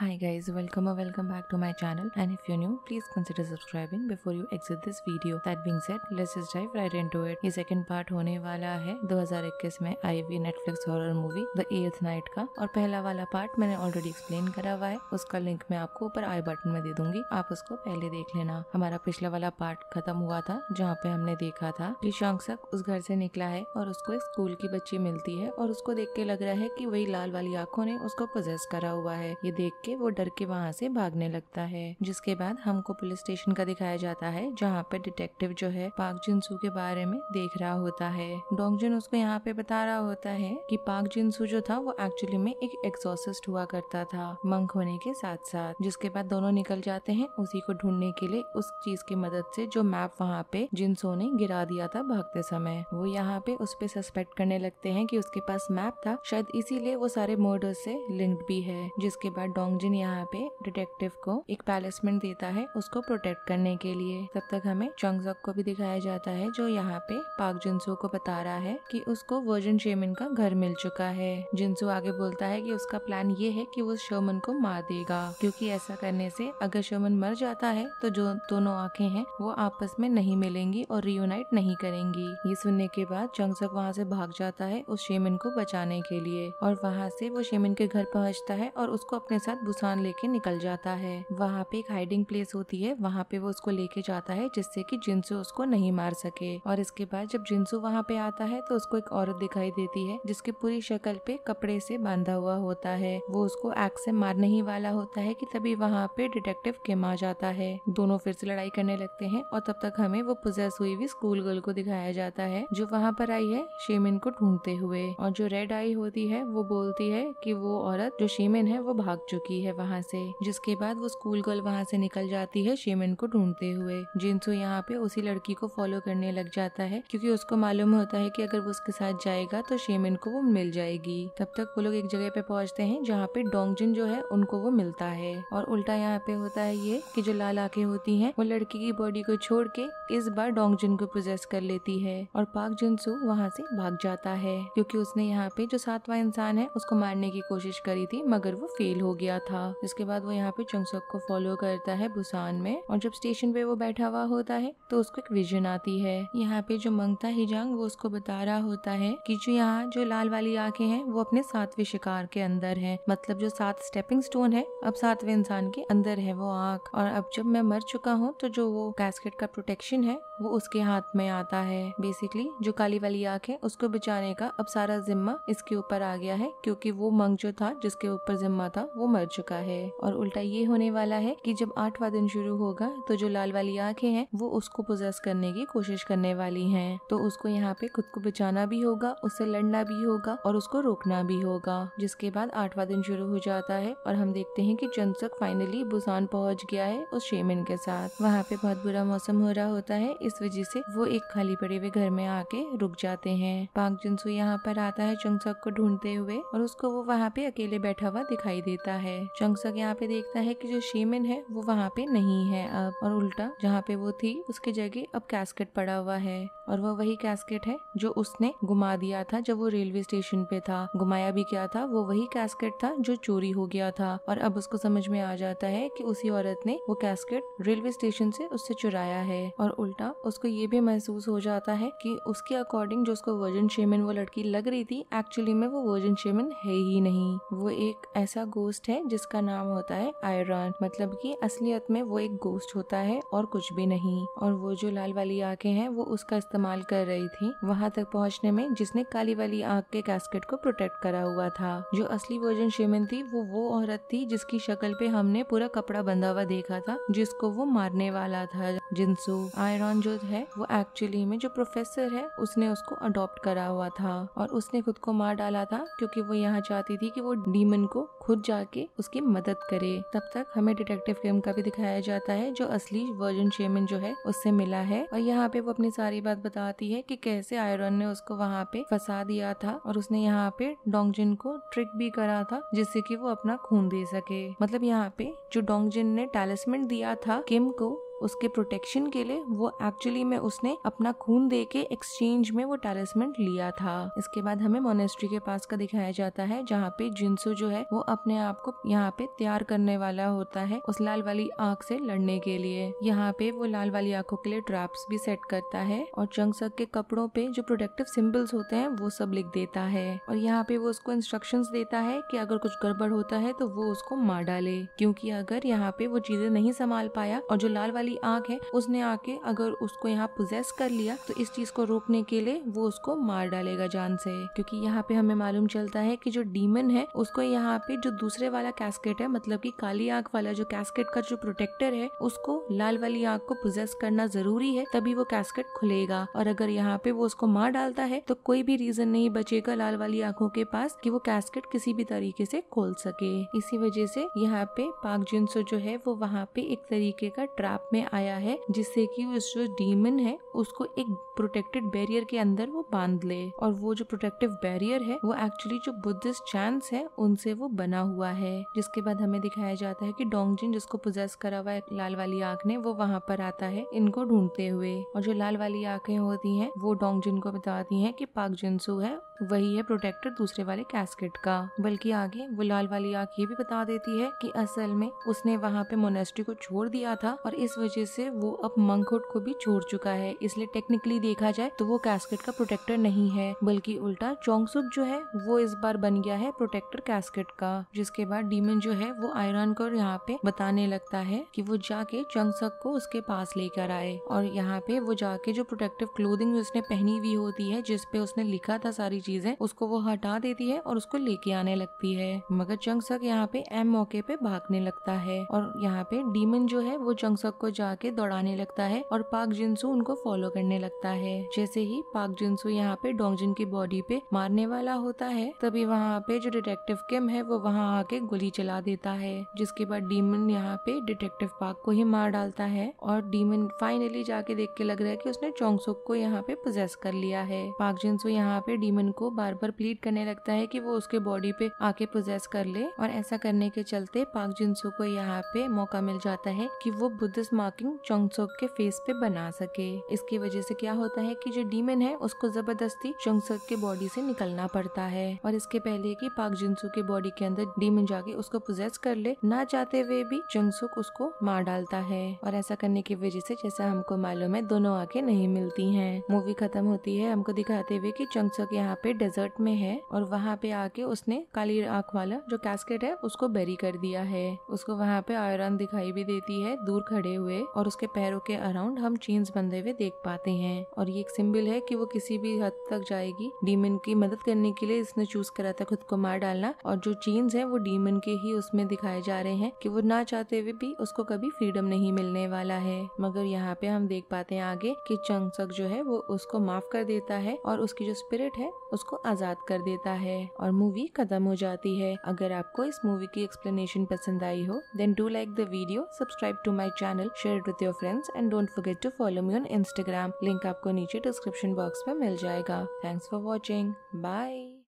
Hi guys, welcome or welcome back to my channel and if you're new, please consider subscribing before you exit this video. That being said, let's just dive right into it. ये second part होने वाला है 2021 में आई वी Netflix horror movie the eighth night का और पहला वाला पार्ट मैंने ऑलरेडी एक्सप्लेन करा हुआ है उसका लिंक मैं आपको ऊपर आई बटन में दे दूंगी आप उसको पहले देख लेना हमारा पिछला वाला पार्ट खत्म हुआ था जहाँ पे हमने देखा था कि शोंगसक उस घर से निकला है और उसको एक स्कूल की बच्ची मिलती है और उसको देख के लग रहा है कि वही लाल वाली आंखों ने उसको पोजेस करा हुआ है ये देख के वो डर के वहाँ से भागने लगता है जिसके बाद हमको पुलिस स्टेशन का दिखाया जाता है जहाँ पे डिटेक्टिव जो है पाक जिनसू के बारे में देख रहा होता है डोंग जिन उसको यहाँ पे बता रहा होता है कि पाक जिनसू जो था वो एक्चुअली में एक एक्सोसिस्ट हुआ करता था मंक होने के साथ साथ जिसके बाद दोनों निकल जाते हैं उसी को ढूंढने के लिए उस चीज की मदद से जो मैप वहाँ पे जिनसो ने गिरा दिया था भागते समय वो यहाँ पे उस पर सस्पेक्ट करने लगते हैं कि उसके पास मैप था शायद इसीलिए वो सारे मर्डर से लिंक्ड भी है जिसके बाद डोंग गुंजन यहाँ पे डिटेक्टिव को एक पैलेसमेंट देता है उसको प्रोटेक्ट करने के लिए तब तक हमें चंगजक को भी दिखाया जाता है जो यहाँ पे पाक जिनसू को बता रहा है कि उसको वर्जन शेमिन का घर मिल चुका है जिनसू आगे बोलता है कि उसका प्लान ये है कि वो शोमन को मार देगा क्योंकि ऐसा करने से अगर शोमन मर जाता है तो जो दोनों आंखें हैं वो आपस में नहीं मिलेंगी और रियूनाइट नहीं करेंगी ये सुनने के बाद चंगजक वहाँ से भाग जाता है उस शेमिन को बचाने के लिए और वहाँ से वो शेमिन के घर पहुँचता है और उसको अपने साथ बुसान लेके निकल जाता है वहाँ पे एक हाइडिंग प्लेस होती है वहाँ पे वो उसको लेके जाता है जिससे कि जिनसु उसको नहीं मार सके और इसके बाद जब जिनसु वहाँ पे आता है तो उसको एक औरत दिखाई देती है जिसकी पूरी शक्ल पे कपड़े से बांधा हुआ होता है वो उसको एक्स से मारने ही वाला होता है की तभी वहाँ पे डिटेक्टिव किम आ जाता है दोनों फिर से लड़ाई करने लगते है और तब तक हमें वो पोजेस हुई हुई स्कूल गर्ल को दिखाया जाता है जो वहाँ पर आई है शेमिन को ढूंढते हुए और जो रेड आई होती है वो बोलती है की वो औरत जो शेमिन है वो भाग चुकी जाती है वहाँ से जिसके बाद वो स्कूल गर्ल वहाँ से निकल जाती है शेमन को ढूंढते हुए जिनसू यहाँ पे उसी लड़की को फॉलो करने लग जाता है क्योंकि उसको मालूम होता है कि अगर वो उसके साथ जाएगा तो शेमिन को वो मिल जाएगी तब तक वो लोग एक जगह पे पहुँचते हैं जहाँ पे डोंगजिन जो है उनको वो मिलता है और उल्टा यहाँ पे होता है ये की जो लाल आंखें होती है वो लड़की की बॉडी को छोड़ के इस बार डोंगजिन को प्रोजेस कर लेती है और पाक जिनसू वहाँ से भाग जाता है क्योंकि उसने यहाँ पे जो सातवां इंसान है उसको मारने की कोशिश करी थी मगर वो फेल हो गया था जिसके बाद वो यहाँ पे चुंगसुक को फॉलो करता है भूसान में और जब स्टेशन पे वो बैठा हुआ होता है तो उसको एक विजन आती है यहाँ पे जो मंगता हिजांग वो उसको बता रहा होता है की जो यहाँ जो लाल वाली आंखें हैं वो अपने सातवें शिकार के अंदर है मतलब जो सात स्टेपिंग स्टोन है अब सातवें इंसान के अंदर है वो आंख और अब जब मैं मर चुका हूँ तो जो वो कैस्केट का प्रोटेक्शन है वो उसके हाथ में आता है बेसिकली जो काली वाली आँख है उसको बचाने का अब सारा जिम्मा इसके ऊपर आ गया है क्योंकि वो मंग जो था जिसके ऊपर जिम्मा था वो मर चुका है और उल्टा ये होने वाला है कि जब आठवां दिन शुरू होगा तो जो लाल वाली आंखें हैं वो उसको पोजेस करने की कोशिश करने वाली हैं तो उसको यहाँ पे खुद को बचाना भी होगा उससे लड़ना भी होगा और उसको रोकना भी होगा जिसके बाद आठवां दिन शुरू हो जाता है और हम देखते हैं कि जनसक फाइनली बुसान पहुंच गया है उस शेमिन के साथ वहाँ पे बहुत बुरा मौसम हो रहा होता है इस वजह से वो एक खाली पड़े हुए घर में आके रुक जाते हैं पाक जिनसू यहाँ पर आता है चुंगसक को ढूंढते हुए और उसको वो वहाँ पे अकेले बैठा हुआ दिखाई देता है चुंगसक यहाँ पे देखता है की जो शीमिन है वो वहाँ पे नहीं है अब और उल्टा जहाँ पे वो थी उसकी जगह अब कैस्केट पड़ा हुआ है और वह वही कैस्केट है जो उसने घुमा दिया था जब वो रेलवे स्टेशन पे था घुमाया भी क्या था वो वही कैस्केट था जो चोरी हो गया था और अब उसको समझ में आ जाता है कि उसी औरत ने वो कैस्केट रेलवे स्टेशन से उससे चुराया है और उल्टा उसको ये भी महसूस हो जाता है कि उसके अकॉर्डिंग जो उसको वर्जन शेमिन वो लड़की लग रही थी एक्चुअली में वो वर्जन शेमिन है ही नहीं वो एक ऐसा गोस्ट है जिसका नाम होता है आयरन मतलब कि असलियत में वो एक गोस्ट होता है और कुछ भी नहीं और वो जो लाल वाली आंखें हैं वो उसका इस्तेमाल कर रही थी वहां तक पहुंचने में जिसने काली वाली आंख के कैस्केट को प्रोटेक्ट करा हुआ था जो असली वर्जन शेमिन थी वो वो औरत थी जिसकी शक्ल पे हमने पूरा कपड़ा बंधा हुआ देखा था जिसको वो मारने वाला था जिनसो आयरन जो है वो एक्चुअली में जो प्रोफेसर है उसने उसको अडॉप्ट करा हुआ था और उसने खुद को मार डाला था क्योंकि वो यहाँ चाहती थी कि वो डीमन को खुद जाके उसकी मदद करे तब तक हमें डिटेक्टिव फिल्म का भी दिखाया जाता है जो असली वर्जन शेमन जो है उससे मिला है और यहाँ पे वो अपनी सारी बात बताती है की कैसे आयरन ने उसको वहाँ पे फंसा दिया था और उसने यहाँ पे डोंगजिन को ट्रिक भी करा था जिससे की वो अपना खून दे सके मतलब यहाँ पे जो डोंगजिन ने टैलिसमेंट दिया था किम को उसके प्रोटेक्शन के लिए वो एक्चुअली में उसने अपना खून दे के एक्सचेंज में वो टैलिसमेंट लिया था इसके बाद हमें मोनेस्ट्री के पास का दिखाया जाता है जहाँ पे जिनसु जो है वो अपने आप को यहाँ पे तैयार करने वाला होता है उस लाल वाली आँख से लड़ने के लिए यहाँ पे वो लाल वाली आँखों के लिए ट्रैप्स भी सेट करता है और चंगसक के कपड़ों पे जो प्रोटेक्टिव सिम्बल्स होते हैं वो सब लिख देता है और यहाँ पे वो उसको इंस्ट्रक्शन देता है की अगर कुछ गड़बड़ होता है तो वो उसको मार डाले क्योंकि अगर यहाँ पे वो चीजें नहीं संभाल पाया और जो लाल वाली वाली आंख है उसने आके अगर उसको यहाँ पोजेस कर लिया तो इस चीज को रोकने के लिए वो उसको मार डालेगा जान से क्योंकि यहाँ पे हमें मालूम चलता है कि जो डीमन है उसको यहाँ पे जो दूसरे वाला कैस्केट है मतलब की काली आंख वाला जो कैस्केट का जो प्रोटेक्टर है उसको लाल वाली आंख को पोजेस करना जरूरी है तभी वो कैस्केट खुलेगा और अगर यहाँ पे वो उसको मार डालता है तो कोई भी रीजन नहीं बचेगा लाल वाली आंखों के पास कि वो कैस्केट किसी भी तरीके से खोल सके इसी वजह से यहाँ पे पाक जिनसो जो है वो वहाँ पे एक तरीके का ट्रैप में में आया है जिससे कि उस जो डीमन है उसको एक प्रोटेक्टेड बैरियर के अंदर वो बांध ले और वो जो प्रोटेक्टिव बैरियर है वो एक्चुअली जो बुद्धिस्ट चांस है उनसे वो बना हुआ है जिसके बाद हमें दिखाया जाता है कि डोंगजिन जिसको पोजेस करा हुआ है लाल वाली आंख ने वो वहाँ पर आता है इनको ढूंढते हुए और जो लाल वाली आंखें होती हैं वो डोंगजिन को बताती हैं कि पाक जिनसू है वही है प्रोटेक्टर दूसरे वाले कैस्केट का बल्कि आगे वो लाल वाली आंख ये भी बता देती है कि असल में उसने वहाँ पे मोनेस्ट्री को छोड़ दिया था और इस वजह से वो अब मंकहुड को भी छोड़ चुका है इसलिए टेक्निकली देखा जाए तो वो कैस्केट का प्रोटेक्टर नहीं है बल्कि उल्टा चोंगसुक जो है वो इस बार बन गया है प्रोटेक्टर कैस्केट का जिसके बाद डीमन जो है वो आयरन को यहाँ पे बताने लगता है कि वो जाके चंगसक को उसके पास लेकर आए और यहाँ पे वो जाके जो प्रोटेक्टिव क्लोदिंग उसने पहनी हुई होती है जिसपे उसने लिखा था सारी चीज है उसको वो हटा देती है और उसको लेके आने लगती है मगर चंगसक यहाँ पे एम मौके पे भागने लगता है और यहाँ पे डीमन जो है वो चंगसक को जाके दौड़ाने लगता है और पाक जिनसू उनको फॉलो करने लगता है जैसे ही पाक जिनसू यहाँ पे डोंगजिन की बॉडी पे मारने वाला होता है तभी वहाँ पे जो डिटेक्टिव किम है वो वहाँ आके गोली चला देता है जिसके बाद डीमन यहाँ पे डिटेक्टिव पाक को ही मार डालता है और डीमन फाइनली जाके देख के लग रहा है कि उसने चोंगसुक को यहाँ पे पोजेस कर लिया है पाक जिनसू यहाँ पे डीमन को बार बार प्लीट करने लगता है कि वो उसके बॉडी पे आके पोजेस कर ले और ऐसा करने के चलते पाक जिनसू को यहाँ पे मौका मिल जाता है कि वो बुद्धिस्ट मार्किंग चोंगसोक के फेस पे बना सके इसकी वजह से क्या होता है कि जो डीमन है उसको जबरदस्ती चोंगसोक के बॉडी से निकलना पड़ता है और इसके पहले की पाक जिनसो के बॉडी के अंदर डीमन जाके उसको पोजेस कर ले ना जाते हुए भी चोंगसुक उसको मार डालता है और ऐसा करने की वजह से जैसा हमको मालूम है दोनों आंखें नहीं मिलती हैं मूवी खत्म होती है हमको दिखाते हुए कि चंगसुक यहाँ पे पे डेजर्ट में है और वहाँ पे आके उसने काली आंख वाला जो कैस्केट है उसको बेरी कर दिया है उसको वहाँ पे आयरन दिखाई भी देती है दूर खड़े हुए और उसके पैरों के अराउंड हम चेन्स बंधे हुए देख पाते हैं और ये एक सिंबल है कि वो किसी भी हद तक जाएगी डीमिन की मदद करने के लिए इसने चूज करा था खुद को मार डालना और जो चीन्स है वो डीमिन के ही उसमें दिखाए जा रहे हैं की वो ना चाहते हुए भी उसको कभी फ्रीडम नहीं मिलने वाला है मगर यहाँ पे हम देख पाते हैं आगे की चंगसक जो है वो उसको माफ कर देता है और उसकी जो स्पिरिट है उसको आजाद कर देता है और मूवी खत्म हो जाती है अगर आपको इस मूवी की एक्सप्लेनेशन पसंद आई हो then do like the video subscribe to my channel share with your friends and don't forget to follow me on Instagram link आपको नीचे डिस्क्रिप्शन बॉक्स में मिल जाएगा थैंक्स फॉर वॉचिंग बाय